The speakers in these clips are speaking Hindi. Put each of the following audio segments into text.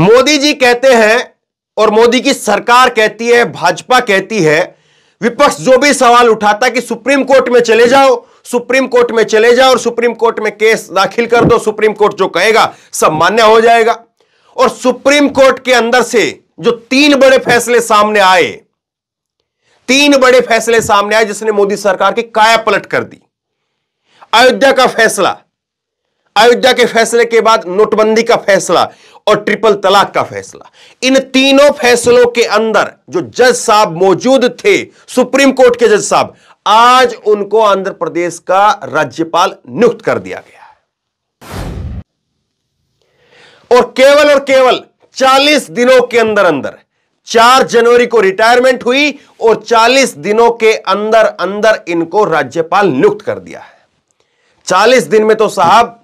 मोदी जी कहते हैं और मोदी की सरकार कहती है भाजपा कहती है विपक्ष जो भी सवाल उठाता कि सुप्रीम कोर्ट में चले जाओ सुप्रीम कोर्ट में चले जाओ और सुप्रीम कोर्ट में केस दाखिल कर दो सुप्रीम कोर्ट जो कहेगा सब मान्य हो जाएगा और सुप्रीम कोर्ट के अंदर से जो तीन बड़े फैसले सामने आए तीन बड़े फैसले सामने आए जिसने मोदी सरकार की काया पलट कर दी अयोध्या का फैसला अयोध्या के फैसले के बाद नोटबंदी का फैसला और ट्रिपल तलाक का फैसला इन तीनों फैसलों के अंदर जो जज साहब मौजूद थे सुप्रीम कोर्ट के जज साहब आज उनको आंध्र प्रदेश का राज्यपाल नियुक्त कर दिया गया और केवल और केवल 40 दिनों के अंदर अंदर 4 जनवरी को रिटायरमेंट हुई और 40 दिनों के अंदर अंदर इनको राज्यपाल नियुक्त कर दिया है 40 दिन में तो साहब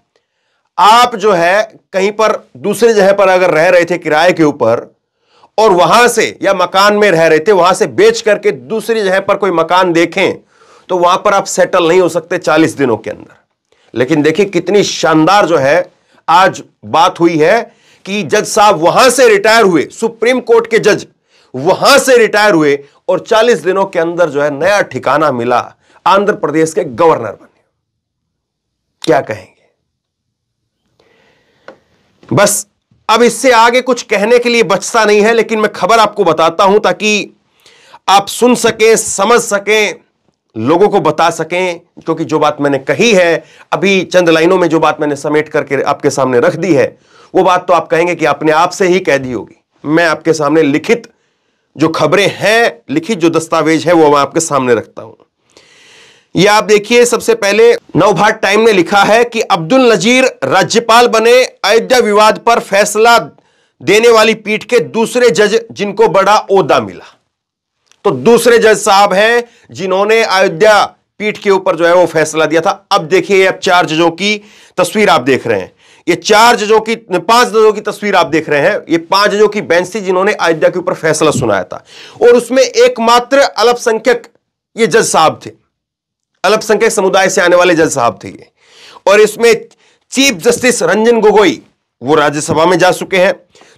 आप जो है कहीं पर दूसरी जगह पर अगर रह रहे थे किराए के ऊपर और वहां से या मकान में रह रहे थे वहां से बेच करके दूसरी जगह पर कोई मकान देखें तो वहां पर आप सेटल नहीं हो सकते चालीस दिनों के अंदर लेकिन देखिए कितनी शानदार जो है आज बात हुई है कि जज साहब वहां से रिटायर हुए सुप्रीम कोर्ट के जज वहां से रिटायर हुए और 40 दिनों के अंदर जो है नया ठिकाना मिला आंध्र प्रदेश के गवर्नर बने क्या कहेंगे बस अब इससे आगे कुछ कहने के लिए बचता नहीं है लेकिन मैं खबर आपको बताता हूं ताकि आप सुन सकें समझ सकें लोगों को बता सकें क्योंकि जो बात मैंने कही है अभी चंद लाइनों में जो बात मैंने समेट करके आपके सामने रख दी है वो बात तो आप कहेंगे कि आपने आप से ही कह दी होगी मैं आपके सामने लिखित जो खबरें हैं लिखित जो दस्तावेज है वो मैं आपके सामने रखता हूं ये आप देखिए सबसे पहले नवभारत टाइम ने लिखा है कि अब्दुल नजीर राज्यपाल बने अयोध्या विवाद पर फैसला देने वाली पीठ के दूसरे जज जिनको बड़ा ओहदा मिला तो दूसरे जज साहब हैं जिन्होंने अयोध्या पीठ के ऊपर जो है वो फैसला दिया था अब देखिए अब चार जजों की तस्वीर आप देख रहे हैं ये चार जजों की पांच जजों की तस्वीर आप देख रहे हैं ये पांच जजों की बेंच थी जिन्होंने अयोध्या के ऊपर फैसला सुनाया था और उसमें एकमात्र अल्पसंख्यक ये जज साहब थे अल्पसंख्यक समुदाय से आने वाले जज साहब थे और इसमें चीफ जस्टिस रंजन गोगोई वो राज्यसभा में जा चुके हैं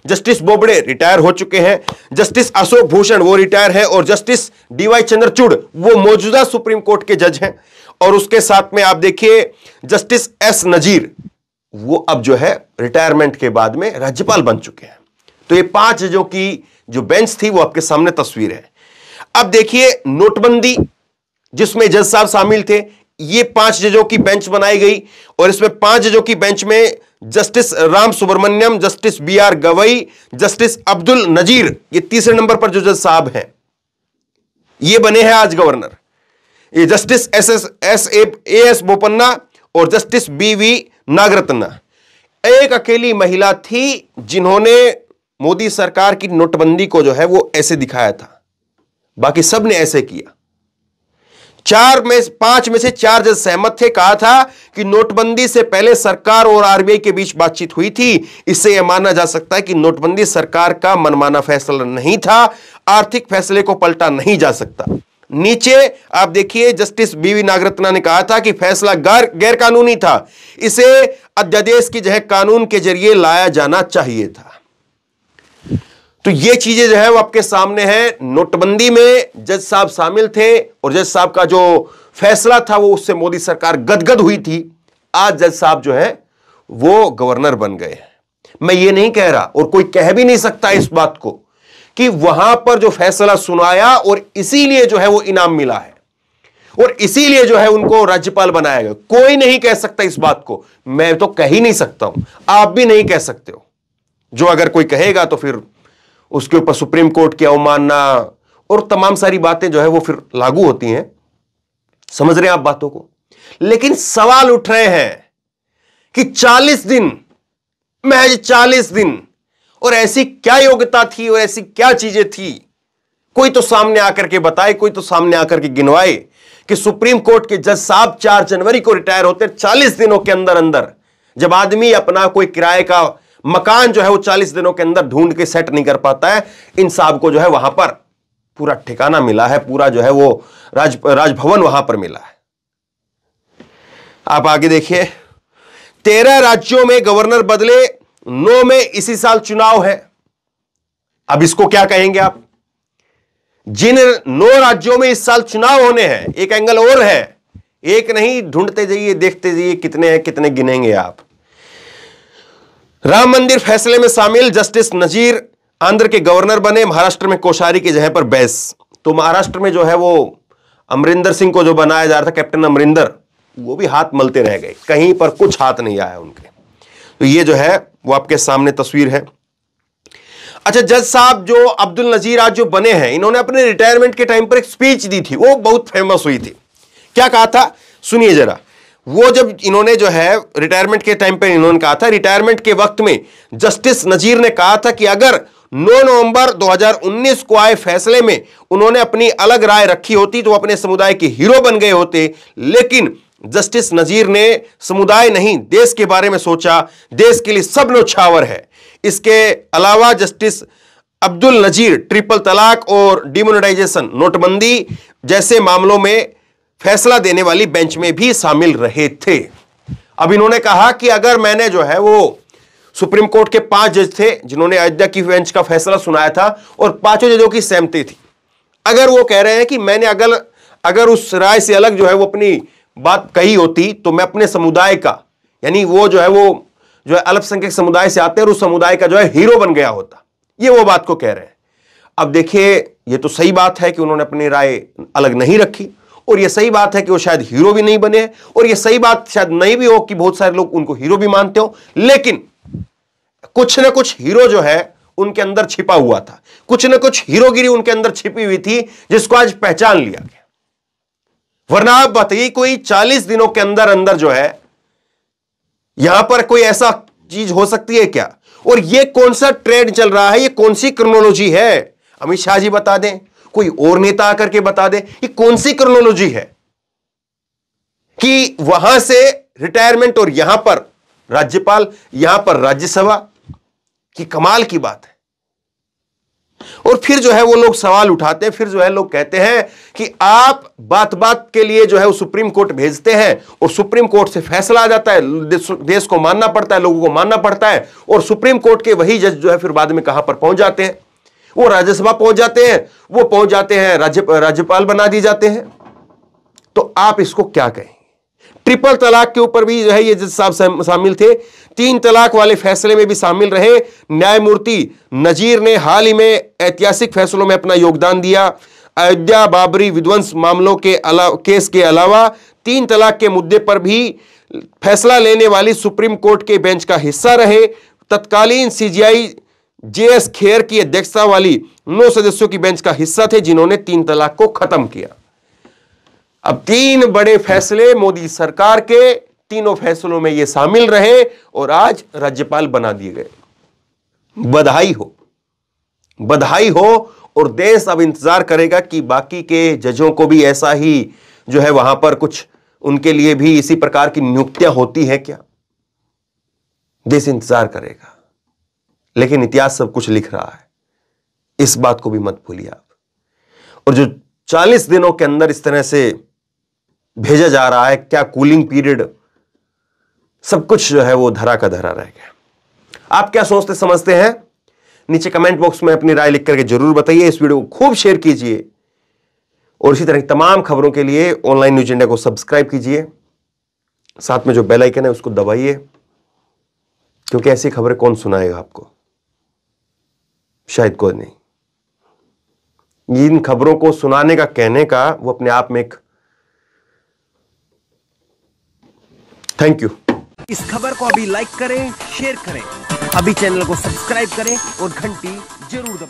जस्टिस बोबड़े रिटायर हो चुके हैं जस्टिस अशोक भूषण वो रिटायर है और जस्टिस डीवाई चंद्रचूड़ वो मौजूदा सुप्रीम कोर्ट के जज हैं और उसके साथ में आप देखिए जस्टिस एस नजीर वो अब जो है रिटायरमेंट के बाद में राज्यपाल बन चुके हैं तो ये पांच जजों की जो बेंच थी वो आपके सामने तस्वीर है अब देखिए नोटबंदी जिसमें जज साहब शामिल थे ये पांच जजों की बेंच बनाई गई और इसमें पांच जजों की बेंच में justice Ram Subramaniam justice B R Gavai justice Abdul Nazeer ये तीसरे नंबर पर जो जज साहब हैं ये बने हैं आज गवर्नर ये justice S S S A S Bopanna और जस्टिस बी वी नागरत्ना एक अकेली महिला थी जिन्होंने मोदी सरकार की नोटबंदी को जो है वो ऐसे दिखाया था बाकी सब ने ऐसे किया चार में पांच में से चार जज सहमत थे कहा था कि नोटबंदी से पहले सरकार और आरबीआई के बीच बातचीत हुई थी इससे यह माना जा सकता है कि नोटबंदी सरकार का मनमाना फैसला नहीं था आर्थिक फैसले को पलटा नहीं जा सकता नीचे आप देखिए जस्टिस बीवी नागरत्ना ने कहा था कि फैसला गैर गैर कानूनी था इसे अध्यादेश की जह कानून के जरिए लाया जाना चाहिए था तो ये चीजें जो है वो आपके सामने है नोटबंदी में जज साहब शामिल थे और जज साहब का जो फैसला था वो उससे मोदी सरकार गदगद हुई थी आज जज साहब जो है वो गवर्नर बन गए मैं ये नहीं कह रहा और कोई कह भी नहीं सकता इस बात को कि वहां पर जो फैसला सुनाया और इसीलिए जो है वो इनाम मिला है और इसीलिए जो है उनको राज्यपाल बनाया गया कोई नहीं कह सकता इस बात को मैं तो कह ही नहीं सकता हूं आप भी नहीं कह सकते हो जो अगर कोई कहेगा तो फिर उसके ऊपर सुप्रीम कोर्ट की अवमानना और तमाम सारी बातें जो है वो फिर लागू होती हैं समझ रहे हैं आप बातों को लेकिन सवाल उठ रहे हैं कि 40 दिन महज 40 दिन और ऐसी क्या योग्यता थी और ऐसी क्या चीजें थी कोई तो सामने आकर के बताए कोई तो सामने आकर के गिनवाए कि सुप्रीम कोर्ट के जज साहब चार जनवरी को रिटायर होते 40 दिनों के अंदर अंदर जब आदमी अपना कोई किराए का मकान जो है वो चालीस दिनों के अंदर ढूंढ के सेट नहीं कर पाता है इन साहब को जो है वहां पर पूरा ठिकाना मिला है पूरा जो है वो राज राजभवन वहां पर मिला है आप आगे देखिए तेरह राज्यों में गवर्नर बदले नौ में इसी साल चुनाव है अब इसको क्या कहेंगे आप जिन नौ राज्यों में इस साल चुनाव होने हैं एक एंगल और है एक नहीं ढूंढते जाइए देखते जाइए कितने हैं कितने गिनेंगे आप राम मंदिर फैसले में शामिल जस्टिस नजीर आंध्र के गवर्नर बने महाराष्ट्र में कोशारी की जगह पर बहस तो महाराष्ट्र में जो है वो अमरिंदर सिंह को जो बनाया जा रहा था कैप्टन अमरिंदर वो भी हाथ मलते रह गए कहीं पर कुछ हाथ नहीं आया उनके तो ये जो है वो आपके सामने तस्वीर है अच्छा जज साहब जो अब्दुल नजीर आज जो बने हैं इन्होंने अपने रिटायरमेंट के टाइम पर एक स्पीच दी थी वो बहुत फेमस हुई थी क्या कहा था सुनिए जरा वो जब इन्होंने जो है रिटायरमेंट के टाइम पे इन्होंने कहा था रिटायरमेंट के वक्त में जस्टिस नजीर ने कहा था कि अगर 9 नवंबर 2019 को आए फैसले में उन्होंने अपनी अलग राय रखी होती तो अपने समुदाय के हीरो बन गए होते लेकिन जस्टिस नजीर ने समुदाय नहीं देश के बारे में सोचा देश के लिए सब नौछावर है इसके अलावा जस्टिस अब्दुल नजीर ट्रिपल तलाक और डिमोनेटाइजेशन नोटबंदी जैसे मामलों में फैसला देने वाली बेंच में भी शामिल रहे थे अब इन्होंने कहा कि अगर मैंने जो है वो सुप्रीम कोर्ट के पांच जज थे जिन्होंने अयोध्या की बेंच का फैसला सुनाया था और पांचों जजों की सहमति थी अगर वो कह रहे हैं कि मैंने अगर अगर उस राय से अलग जो है वो अपनी बात कही होती तो मैं अपने समुदाय का यानी वो जो है वो जो है अल्पसंख्यक समुदाय से आते हैं और उस समुदाय का जो है हीरो बन गया होता ये वो बात को कह रहे हैं अब देखिए ये तो सही बात है कि उन्होंने अपनी राय अलग नहीं रखी और ये सही बात है कि वो शायद हीरो भी नहीं बने और ये सही बात शायद नहीं भी हो कि बहुत सारे लोग उनको हीरो भी मानते हो लेकिन कुछ ना कुछ हीरो जो है उनके अंदर छिपा हुआ था कुछ ना कुछ हीरोगिरी उनके अंदर छिपी हुई थी जिसको आज पहचान लिया गया वरना आप बताइए कोई चालीस दिनों के अंदर अंदर जो है यहां पर कोई ऐसा चीज हो सकती है क्या और ये कौन सा ट्रेंड चल रहा है ये कौन सी क्रोनोलॉजी है अमित शाह जी बता दें कोई और नेता आकर के बता दे ये कौन सी क्रोनोलॉजी है कि वहां से रिटायरमेंट और यहां पर राज्यपाल यहां पर राज्यसभा की कमाल की बात है और फिर जो है वो लोग सवाल उठाते हैं फिर जो है लोग कहते हैं कि आप बात बात के लिए जो है वो सुप्रीम कोर्ट भेजते हैं और सुप्रीम कोर्ट से फैसला आ जाता है देश को मानना पड़ता है लोगों को मानना पड़ता है और सुप्रीम कोर्ट के वही जज जो है फिर बाद में कहां पर पहुंच जाते हैं वो राज्यसभा पहुंच जाते हैं वो पहुंच जाते हैं राज्य राज्यपाल बना दिए जाते हैं तो आप इसको क्या कहेंगे ट्रिपल तलाक के ऊपर भी जो है ये जज साहब शामिल थे तीन तलाक वाले फैसले में भी शामिल रहे न्यायमूर्ति नजीर ने हाल ही में ऐतिहासिक फैसलों में अपना योगदान दिया अयोध्या बाबरी विध्वंस मामलों के अलावा केस के अलावा तीन तलाक के मुद्दे पर भी फैसला लेने वाली सुप्रीम कोर्ट के बेंच का हिस्सा रहे तत्कालीन सीजीआई जेएस खेर की अध्यक्षता वाली नौ सदस्यों की बेंच का हिस्सा थे जिन्होंने तीन तलाक को खत्म किया अब तीन बड़े फैसले मोदी सरकार के तीनों फैसलों में ये शामिल रहे और आज राज्यपाल बना दिए गए बधाई हो बधाई हो और देश अब इंतजार करेगा कि बाकी के जजों को भी ऐसा ही जो है वहां पर कुछ उनके लिए भी इसी प्रकार की नियुक्तियां होती है क्या देश इंतजार करेगा लेकिन इतिहास सब कुछ लिख रहा है इस बात को भी मत भूलिए आप और जो 40 दिनों के अंदर इस तरह से भेजा जा रहा है क्या कूलिंग पीरियड सब कुछ जो है वो धरा का धरा रह गया आप क्या सोचते समझते हैं नीचे कमेंट बॉक्स में अपनी राय लिख करके जरूर बताइए इस वीडियो को खूब शेयर कीजिए और इसी तरह की तमाम खबरों के लिए ऑनलाइन न्यूज इंडिया को सब्सक्राइब कीजिए साथ में जो बेल आइकन है उसको दबाइए क्योंकि ऐसी खबरें कौन सुनाएगा आपको शायद कोई नहीं इन खबरों को सुनाने का कहने का वो अपने आप में एक थैंक यू इस खबर को अभी लाइक करें शेयर करें अभी चैनल को सब्सक्राइब करें और घंटी जरूर दबाएं